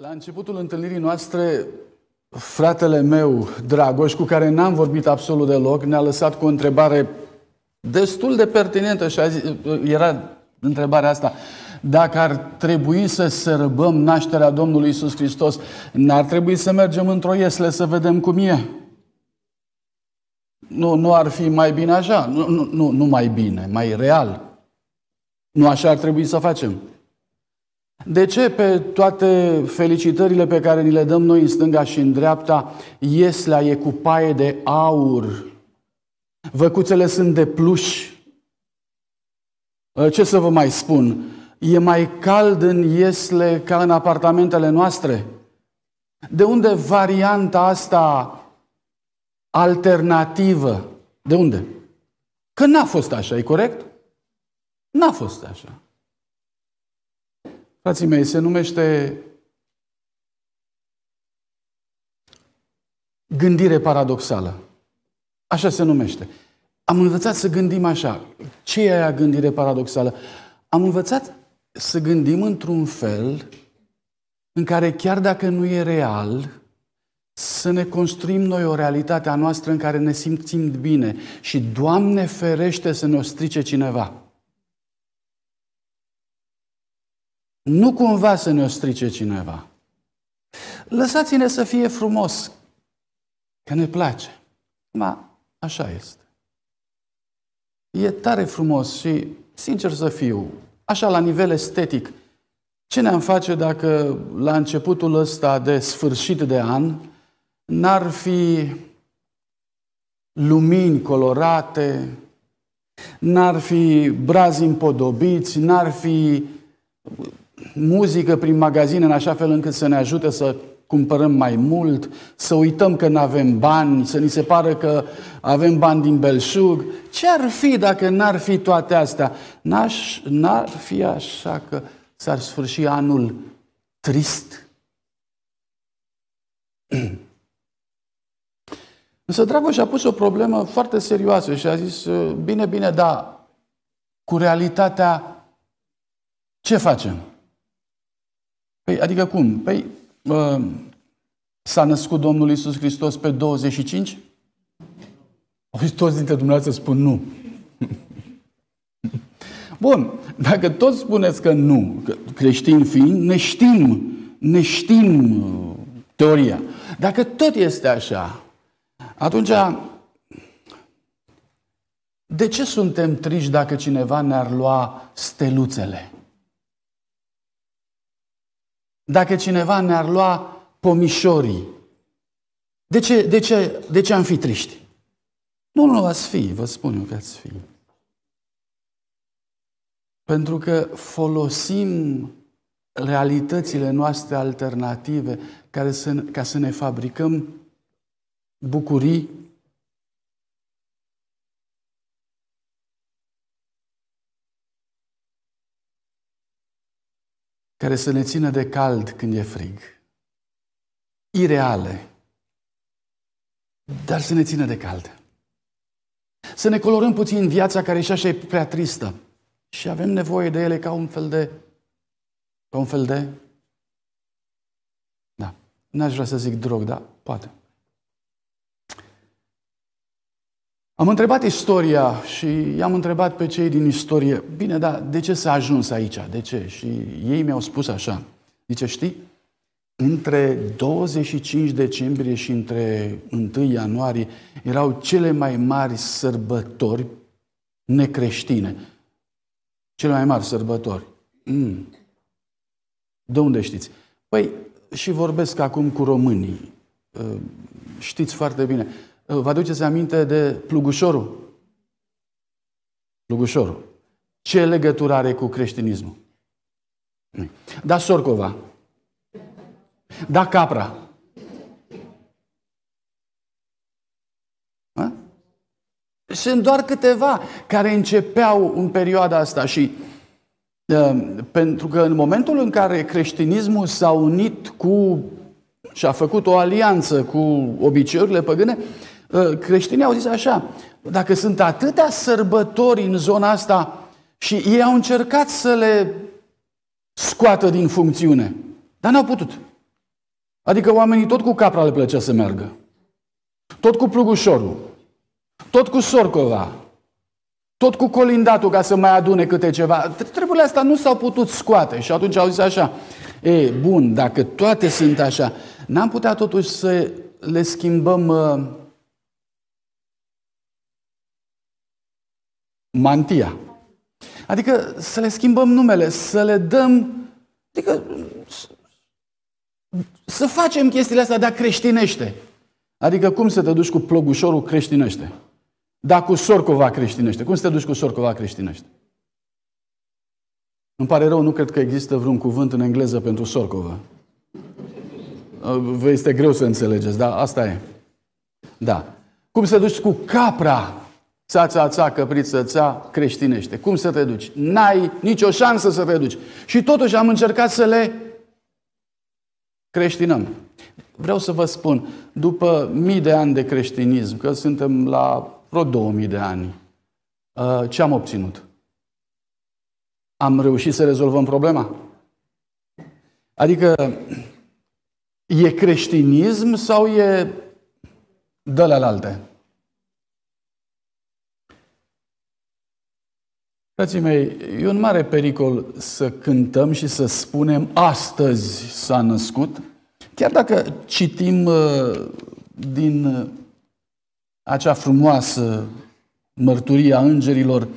La începutul întâlnirii noastre, fratele meu, Dragoș, cu care n-am vorbit absolut deloc, ne-a lăsat cu o întrebare destul de pertinentă și a zis, era întrebarea asta. Dacă ar trebui să sărbăm nașterea Domnului Isus Hristos, n-ar trebui să mergem într-o iesle să vedem cum e? Nu, nu ar fi mai bine așa? Nu, nu, nu mai bine, mai real. Nu așa ar trebui să facem. De ce pe toate felicitările pe care ni le dăm noi în stânga și în dreapta, ieslea e cu paie de aur, văcuțele sunt de pluș? Ă, ce să vă mai spun? E mai cald în iesle ca în apartamentele noastre? De unde varianta asta alternativă? De unde? Că n-a fost așa, e corect? N-a fost așa frații mei, se numește gândire paradoxală. Așa se numește. Am învățat să gândim așa. Ce e aia gândire paradoxală? Am învățat să gândim într-un fel în care chiar dacă nu e real, să ne construim noi o realitate a noastră în care ne simțim bine și Doamne ferește să ne o strice cineva. Nu cumva să ne-o strice cineva. Lăsați-ne să fie frumos, că ne place. Ma, așa este. E tare frumos și, sincer să fiu, așa la nivel estetic, ce ne-am face dacă la începutul ăsta de sfârșit de an n-ar fi lumini colorate, n-ar fi brazi împodobiți, n-ar fi muzică prin magazine în așa fel încât să ne ajute să cumpărăm mai mult, să uităm că nu avem bani, să ni se pară că avem bani din belșug. Ce ar fi dacă n-ar fi toate astea? N-aș, n-ar fi așa că s-ar sfârși anul trist. Însă Dragoș a pus o problemă foarte serioasă și a zis, bine, bine, da, cu realitatea ce facem? Păi, adică cum? Păi, uh, s-a născut Domnul Isus Hristos pe 25? Auzi, toți dintre dumneavoastră spun nu. Bun, dacă toți spuneți că nu, că creștini fiind, ne știm, ne știm uh, teoria. Dacă tot este așa, atunci de ce suntem triști dacă cineva ne-ar lua steluțele? dacă cineva ne-ar lua pomișorii. De ce, de, ce, de ce am fi triști? Nu, nu ați fi, vă spun eu că ați fi. Pentru că folosim realitățile noastre alternative care să, ca să ne fabricăm bucurii care să ne țină de cald când e frig. Ireale. Dar să ne țină de cald. Să ne colorăm puțin viața care și așa e prea tristă. Și avem nevoie de ele ca un fel de... Ca un fel de... Da. N-aș vrea să zic drog, dar poate. Am întrebat istoria și i-am întrebat pe cei din istorie, bine, dar de ce s-a ajuns aici? De ce? Și ei mi-au spus așa. Zice, știi, între 25 decembrie și între 1 ianuarie erau cele mai mari sărbători necreștine. Cele mai mari sărbători. Mm. De unde știți? Păi, și vorbesc acum cu românii. Știți foarte bine, Vă aduceți aminte de plugușorul? Plugușorul. Ce legătură are cu creștinismul? Da sorcova. Da capra. Ha? Sunt doar câteva care începeau în perioada asta și uh, pentru că în momentul în care creștinismul s-a unit cu și a făcut o alianță cu obiceiurile păgâne, uh, Uh, creștinii au zis așa, dacă sunt atâtea sărbători în zona asta și ei au încercat să le scoată din funcțiune, dar n-au putut. Adică oamenii tot cu capra le plăcea să meargă. Tot cu plugușorul. Tot cu sorcova. Tot cu colindatul ca să mai adune câte ceva. Treburile astea nu s-au putut scoate și atunci au zis așa. E, bun, dacă toate sunt așa, n-am putea totuși să le schimbăm uh, mantia. Adică să le schimbăm numele, să le dăm... Adică să facem chestiile astea, dar creștinește. Adică cum să te duci cu plogușorul creștinește? Dar cu sorcova creștinește. Cum să te duci cu sorcova creștinește? Îmi pare rău, nu cred că există vreun cuvânt în engleză pentru sorcova. Vă este greu să înțelegeți, dar asta e. Da. Cum să duci cu capra ța, ța, ța, căpriță, ța, creștinește. Cum să te duci? N-ai nicio șansă să te duci. Și totuși am încercat să le creștinăm. Vreau să vă spun, după mii de ani de creștinism, că suntem la vreo 2000 de ani, uh, ce am obținut? Am reușit să rezolvăm problema? Adică e creștinism sau e de la alte? Frații mei, e un mare pericol să cântăm și să spunem astăzi s-a născut, chiar dacă citim uh, din uh, acea frumoasă mărturie a îngerilor,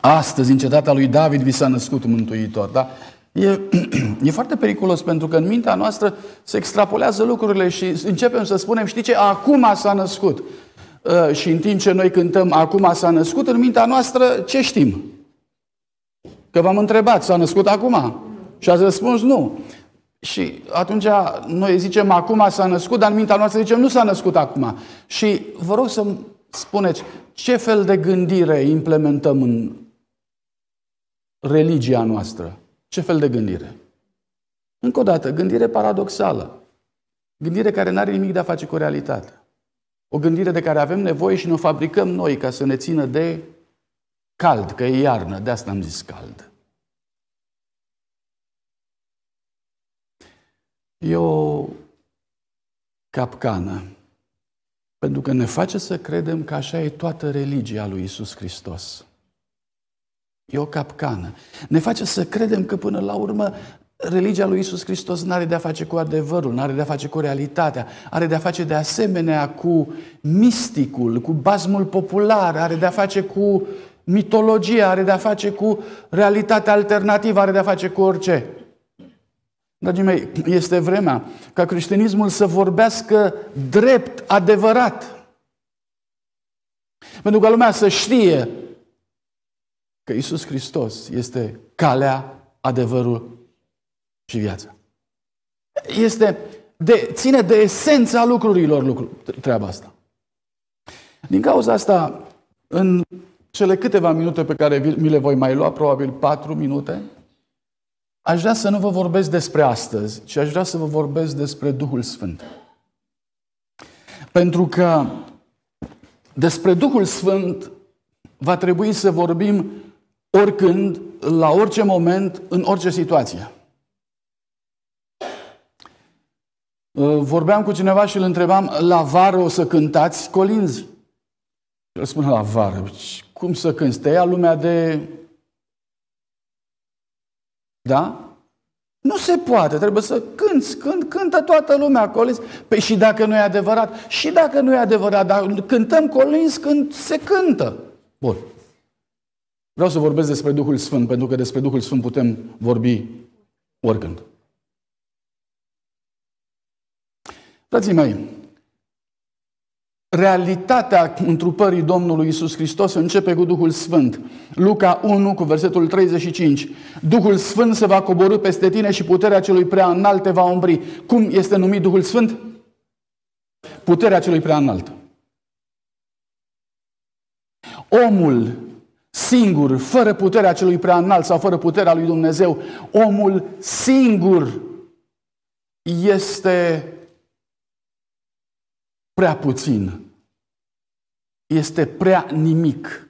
astăzi în cetatea lui David vi s-a născut Mântuitor, da? E, e foarte periculos pentru că în mintea noastră se extrapolează lucrurile și începem să spunem, știi ce, acum s-a născut. Ă, și în timp ce noi cântăm acum s-a născut, în mintea noastră ce știm? Că v-am întrebat, s-a născut acum? Și ați răspuns nu. Și atunci noi zicem acum s-a născut, dar în mintea noastră zicem nu s-a născut acum. Și vă rog să spuneți ce fel de gândire implementăm în religia noastră. Ce fel de gândire? Încă o dată, gândire paradoxală. Gândire care nu are nimic de a face cu realitatea. O gândire de care avem nevoie și ne o fabricăm noi ca să ne țină de cald, că e iarnă, de asta am zis cald. E o capcană, pentru că ne face să credem că așa e toată religia lui Isus Hristos. E o capcană. Ne face să credem că până la urmă religia lui Isus Hristos nu are de-a face cu adevărul, nu are de-a face cu realitatea, are de-a face de asemenea cu misticul, cu bazmul popular, are de-a face cu mitologia, are de-a face cu realitatea alternativă, are de-a face cu orice. Dragii mei, este vremea ca creștinismul să vorbească drept, adevărat. Pentru ca lumea să știe că Isus Hristos este calea, adevărul și viața. Este de, ține de esența lucrurilor lucru, treaba asta. Din cauza asta, în cele câteva minute pe care mi le voi mai lua, probabil patru minute, aș vrea să nu vă vorbesc despre astăzi, ci aș vrea să vă vorbesc despre Duhul Sfânt. Pentru că despre Duhul Sfânt va trebui să vorbim oricând, la orice moment, în orice situație. Uh, vorbeam cu cineva și îl întrebam, la vară o să cântați colinzi? El spune, la vară, cum să cânti? Te ia lumea de... Da? Nu se poate, trebuie să cânți, cânt, cântă toată lumea colins. Păi și dacă nu e adevărat? Și dacă nu e adevărat, dar cântăm colins când se cântă. Bun. Vreau să vorbesc despre Duhul Sfânt, pentru că despre Duhul Sfânt putem vorbi oricând. Frații mei, realitatea întrupării Domnului Isus Hristos începe cu Duhul Sfânt. Luca 1 cu versetul 35. Duhul Sfânt se va coborâ peste tine și puterea celui prea înalt te va umbri. Cum este numit Duhul Sfânt? Puterea celui prea înalt. Omul singur, fără puterea celui prea înalt sau fără puterea lui Dumnezeu, omul singur este prea puțin, este prea nimic,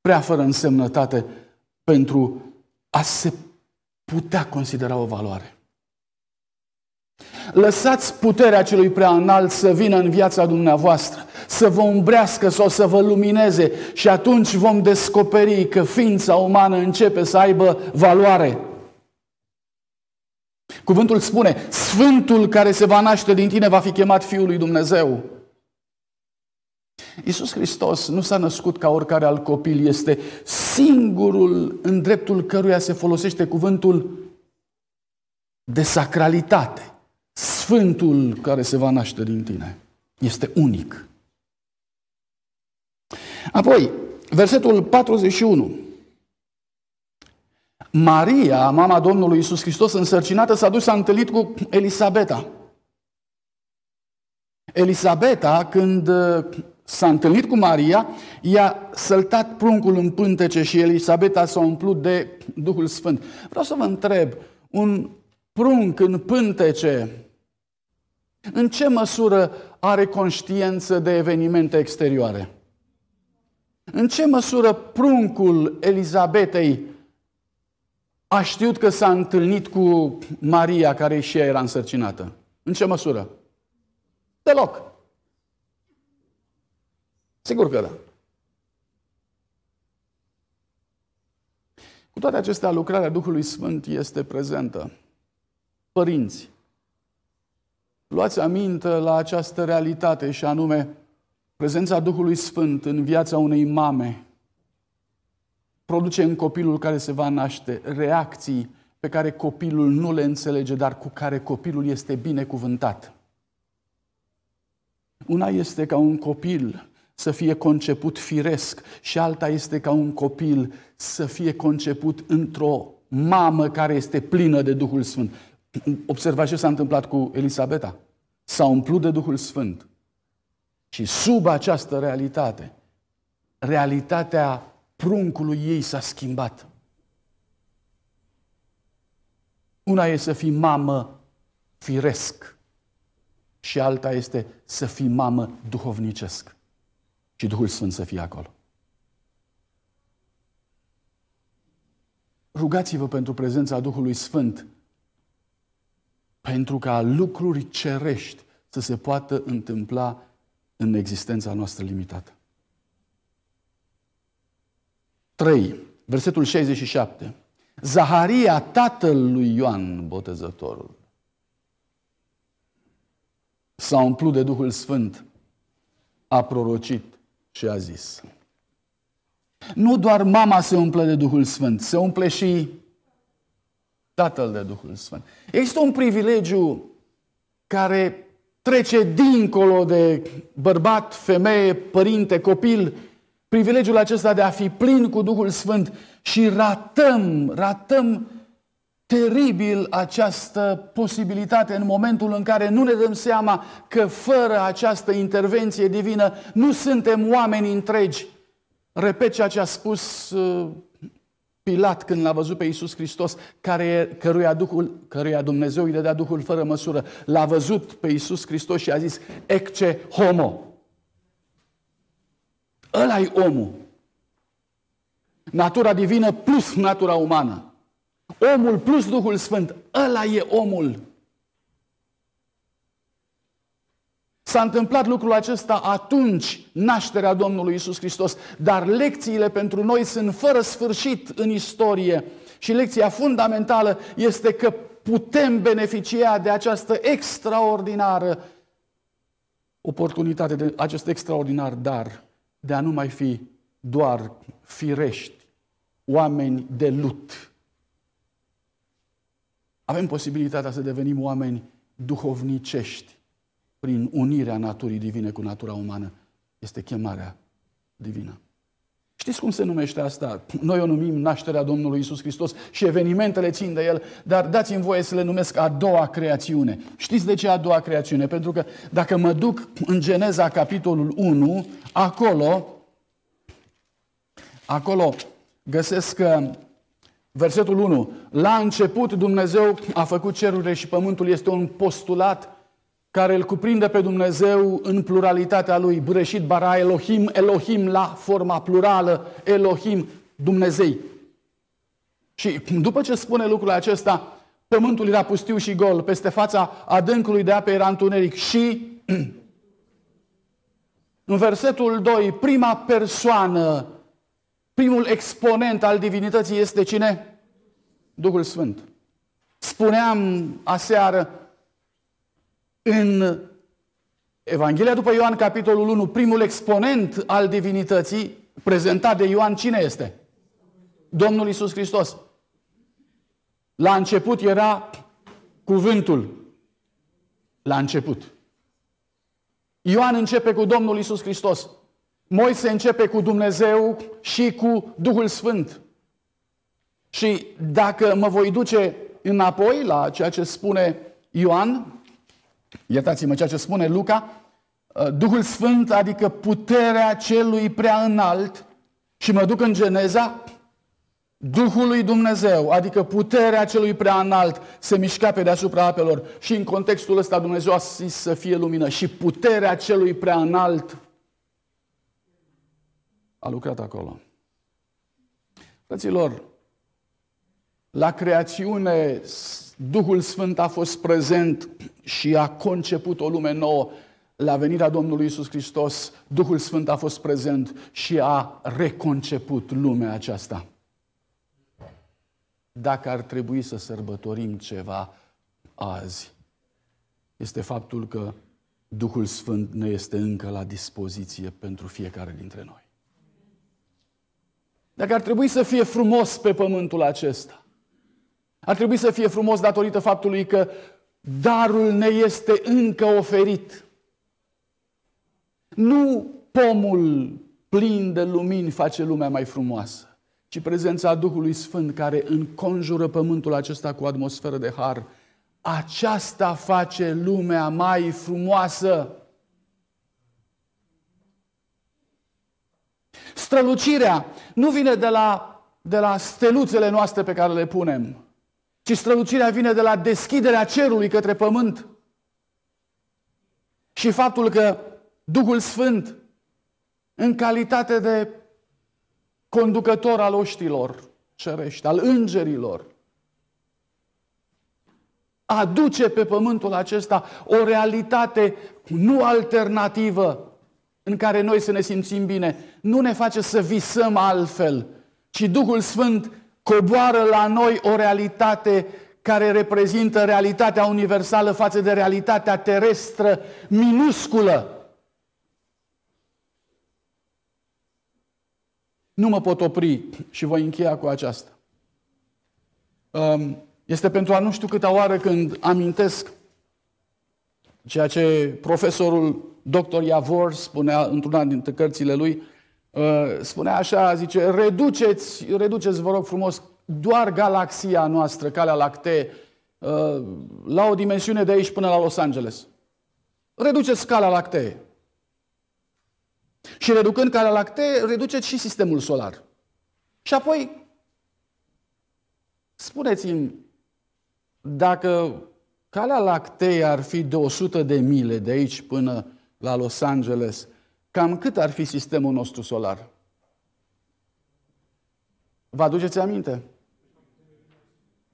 prea fără însemnătate pentru a se putea considera o valoare. Lăsați puterea celui prea înalt să vină în viața dumneavoastră, să vă umbrească sau să vă lumineze și atunci vom descoperi că ființa umană începe să aibă valoare. Cuvântul spune, Sfântul care se va naște din tine va fi chemat Fiul lui Dumnezeu. Iisus Hristos nu s-a născut ca oricare alt copil, este singurul în dreptul căruia se folosește cuvântul de sacralitate. Sfântul care se va naște din tine este unic. Apoi, versetul 41. Maria, mama Domnului Isus Hristos, însărcinată, s-a dus, s-a întâlnit cu Elisabeta. Elisabeta, când s-a întâlnit cu Maria, i-a săltat pruncul în pântece și Elisabeta s-a umplut de Duhul Sfânt. Vreau să vă întreb, un prunc în pântece, în ce măsură are conștiență de evenimente exterioare? În ce măsură pruncul Elisabetei a știut că s-a întâlnit cu Maria, care și ea era însărcinată? În ce măsură? Deloc. Sigur că da. Cu toate acestea, lucrarea Duhului Sfânt este prezentă. Părinți, luați aminte la această realitate și anume prezența Duhului Sfânt în viața unei mame produce în copilul care se va naște reacții pe care copilul nu le înțelege, dar cu care copilul este binecuvântat. Una este ca un copil să fie conceput firesc și alta este ca un copil să fie conceput într-o mamă care este plină de Duhul Sfânt. Observați ce s-a întâmplat cu Elisabeta. S-a umplut de Duhul Sfânt. Și sub această realitate, realitatea pruncului ei s-a schimbat. Una e să fii mamă firesc și alta este să fii mamă duhovnicesc. Și Duhul Sfânt să fie acolo. Rugați-vă pentru prezența Duhului Sfânt, pentru ca lucruri cerești să se poată întâmpla în existența noastră limitată. 3. Versetul 67. Zaharia, tatăl lui Ioan Botezătorul, s-a umplut de Duhul Sfânt, a prorocit și a zis, nu doar mama se umple de Duhul Sfânt, se umple și Tatăl de Duhul Sfânt. Este un privilegiu care trece dincolo de bărbat, femeie, părinte, copil, privilegiul acesta de a fi plin cu Duhul Sfânt și ratăm, ratăm teribil această posibilitate în momentul în care nu ne dăm seama că fără această intervenție divină nu suntem oameni întregi. Repet ceea ce a spus uh, Pilat când l-a văzut pe Iisus Hristos, care, căruia, Duhul, căruia Dumnezeu îi dădea Duhul fără măsură. L-a văzut pe Iisus Hristos și a zis, ecce homo. ăla e omul. Natura divină plus natura umană. Omul plus Duhul Sfânt, ăla e omul. S-a întâmplat lucrul acesta atunci, nașterea Domnului Isus Hristos, dar lecțiile pentru noi sunt fără sfârșit în istorie și lecția fundamentală este că putem beneficia de această extraordinară oportunitate, de acest extraordinar dar de a nu mai fi doar firești, oameni de lut avem posibilitatea să devenim oameni duhovnicești prin unirea naturii divine cu natura umană. Este chemarea divină. Știți cum se numește asta? Noi o numim nașterea Domnului Isus Hristos și evenimentele țin de el, dar dați-mi voie să le numesc a doua creațiune. Știți de ce a doua creațiune? Pentru că dacă mă duc în Geneza, capitolul 1, acolo, acolo găsesc că Versetul 1. La început Dumnezeu a făcut cerurile și pământul este un postulat care îl cuprinde pe Dumnezeu în pluralitatea lui. Bureșit bara Elohim, Elohim la forma plurală, Elohim, Dumnezei. Și după ce spune lucrul acesta, pământul era pustiu și gol, peste fața adâncului de ape era întuneric și în versetul 2, prima persoană Primul exponent al divinității este cine? Duhul Sfânt. Spuneam aseară în Evanghelia după Ioan, capitolul 1, primul exponent al divinității prezentat de Ioan, cine este? Domnul Isus Hristos. La început era cuvântul. La început. Ioan începe cu Domnul Isus Hristos. Moise începe cu Dumnezeu și cu Duhul Sfânt. Și dacă mă voi duce înapoi la ceea ce spune Ioan, iertați-mă, ceea ce spune Luca, uh, Duhul Sfânt, adică puterea celui prea înalt, și mă duc în Geneza, Duhul lui Dumnezeu, adică puterea celui prea înalt, se mișca pe deasupra apelor. Și în contextul ăsta Dumnezeu a zis să fie lumină. Și puterea celui prea înalt a lucrat acolo. Fraților, la creațiune Duhul Sfânt a fost prezent și a conceput o lume nouă. La venirea Domnului Isus Hristos, Duhul Sfânt a fost prezent și a reconceput lumea aceasta. Dacă ar trebui să sărbătorim ceva azi, este faptul că Duhul Sfânt ne este încă la dispoziție pentru fiecare dintre noi. Dacă ar trebui să fie frumos pe pământul acesta, ar trebui să fie frumos datorită faptului că darul ne este încă oferit. Nu pomul plin de lumini face lumea mai frumoasă, ci prezența Duhului Sfânt care înconjură pământul acesta cu atmosferă de har. Aceasta face lumea mai frumoasă. Strălucirea nu vine de la, de la steluțele noastre pe care le punem, ci strălucirea vine de la deschiderea cerului către pământ. Și faptul că Duhul Sfânt, în calitate de conducător al oștilor cerești, al îngerilor, aduce pe pământul acesta o realitate nu alternativă, în care noi să ne simțim bine, nu ne face să visăm altfel, ci Duhul Sfânt coboară la noi o realitate care reprezintă realitatea universală față de realitatea terestră minusculă. Nu mă pot opri și voi încheia cu aceasta. Um, este pentru a nu știu câta oară când amintesc ceea ce profesorul Dr. Iavor spunea într-una dintre cărțile lui, uh, spunea așa, zice, reduceți, reduceți, vă rog frumos, doar galaxia noastră, Calea Lactee, uh, la o dimensiune de aici până la Los Angeles. Reduceți Calea Lactee. Și reducând Calea Lactee, reduceți și sistemul solar. Și apoi, spuneți-mi, dacă Calea Lactee ar fi de 100 de mile de aici până la Los Angeles, cam cât ar fi sistemul nostru solar? Vă aduceți aminte?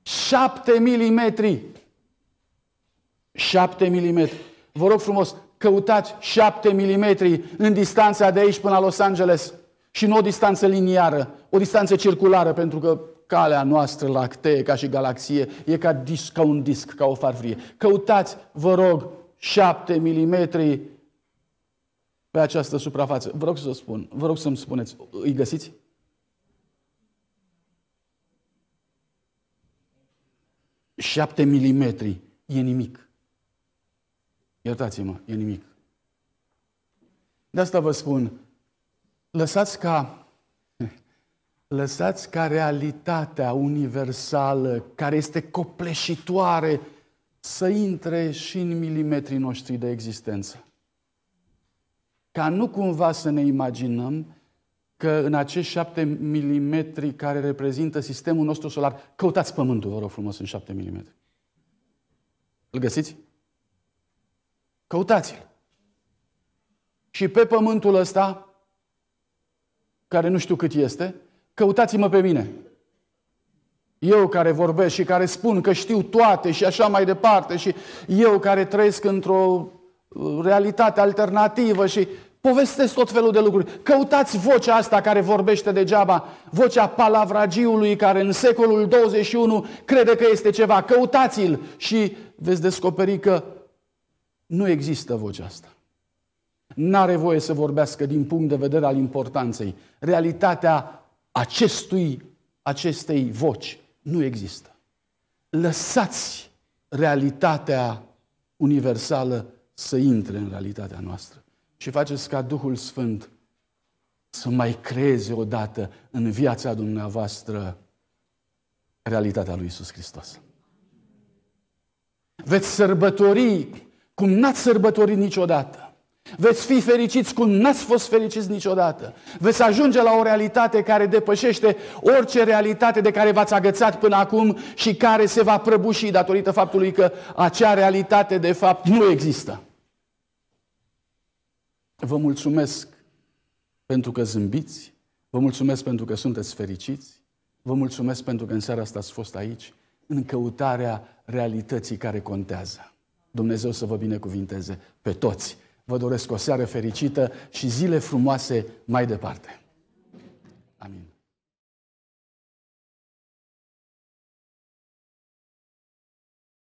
7 mm. 7 mm. Vă rog frumos, căutați 7 mm în distanța de aici până la Los Angeles și nu o distanță liniară, o distanță circulară, pentru că calea noastră lactee, ca și galaxie, e ca, disc, ca un disc, ca o farfurie. Căutați, vă rog, 7 mm pe această suprafață. Vă rog să spun, vă rog să-mi spuneți, îi găsiți? Șapte milimetri e nimic. Iertați-mă, e nimic. De asta vă spun, lăsați ca, lăsați ca realitatea universală, care este copleșitoare, să intre și în milimetrii noștri de existență ca nu cumva să ne imaginăm că în acești șapte milimetri care reprezintă sistemul nostru solar, căutați Pământul, vă rog frumos, în șapte milimetri. Îl găsiți? Căutați-l. Și pe Pământul ăsta, care nu știu cât este, căutați-mă pe mine. Eu care vorbesc și care spun că știu toate și așa mai departe și eu care trăiesc într-o uh, realitate alternativă și Povestesc tot felul de lucruri. Căutați vocea asta care vorbește degeaba, vocea palavragiului care în secolul 21 crede că este ceva. Căutați-l și veți descoperi că nu există vocea asta. N-are voie să vorbească din punct de vedere al importanței. Realitatea acestui, acestei voci nu există. Lăsați realitatea universală să intre în realitatea noastră și faceți ca Duhul Sfânt să mai creeze odată în viața dumneavoastră realitatea lui Isus Hristos. Veți sărbători cum n-ați sărbătorit niciodată. Veți fi fericiți cum n-ați fost fericiți niciodată. Veți ajunge la o realitate care depășește orice realitate de care v-ați agățat până acum și care se va prăbuși datorită faptului că acea realitate de fapt nu există. Vă mulțumesc pentru că zâmbiți, vă mulțumesc pentru că sunteți fericiți, vă mulțumesc pentru că în seara asta ați fost aici în căutarea realității care contează. Dumnezeu să vă binecuvinteze pe toți. Vă doresc o seară fericită și zile frumoase mai departe. Amin.